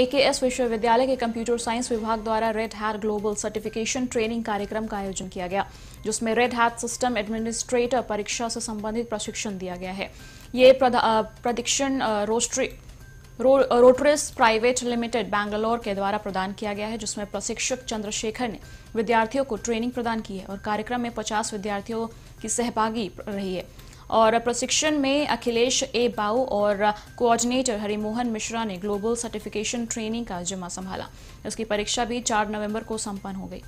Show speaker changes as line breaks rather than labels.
AKS विश्वविद्यालय के computer science विभाग द्वारा Red Hat global certification training कार्यक्रम का आयोजन किया गया जिसमें रेड हैट सिस्टम एडमिनिस्ट्रेटर परीक्षा से संबंधित प्रशिक्षण दिया गया है ये प्रशिक्षण रोस्ट्री रोटरेस प्राइवेट लिमिटेड बैंगलोर के द्वारा प्रदान किया गया है जिसमें प्रशिक्षक चंद्रशेखर ने विद्यार्थियों को ट्रेनिंग प्रदान की है और कार्यक्रम में 50 विद्यार्थियों की सहभागी रही है और प्रशिक्षण में अखिलेश ए बाऊ और कोऑर्डिनेटर हरिमोहन मिश्रा ने ग्लोबल सर्टिफिकेशन ट्रेनिंग का जिम्मा संभाला इसकी परीक्षा भी चार नवंबर को संपन्न हो गई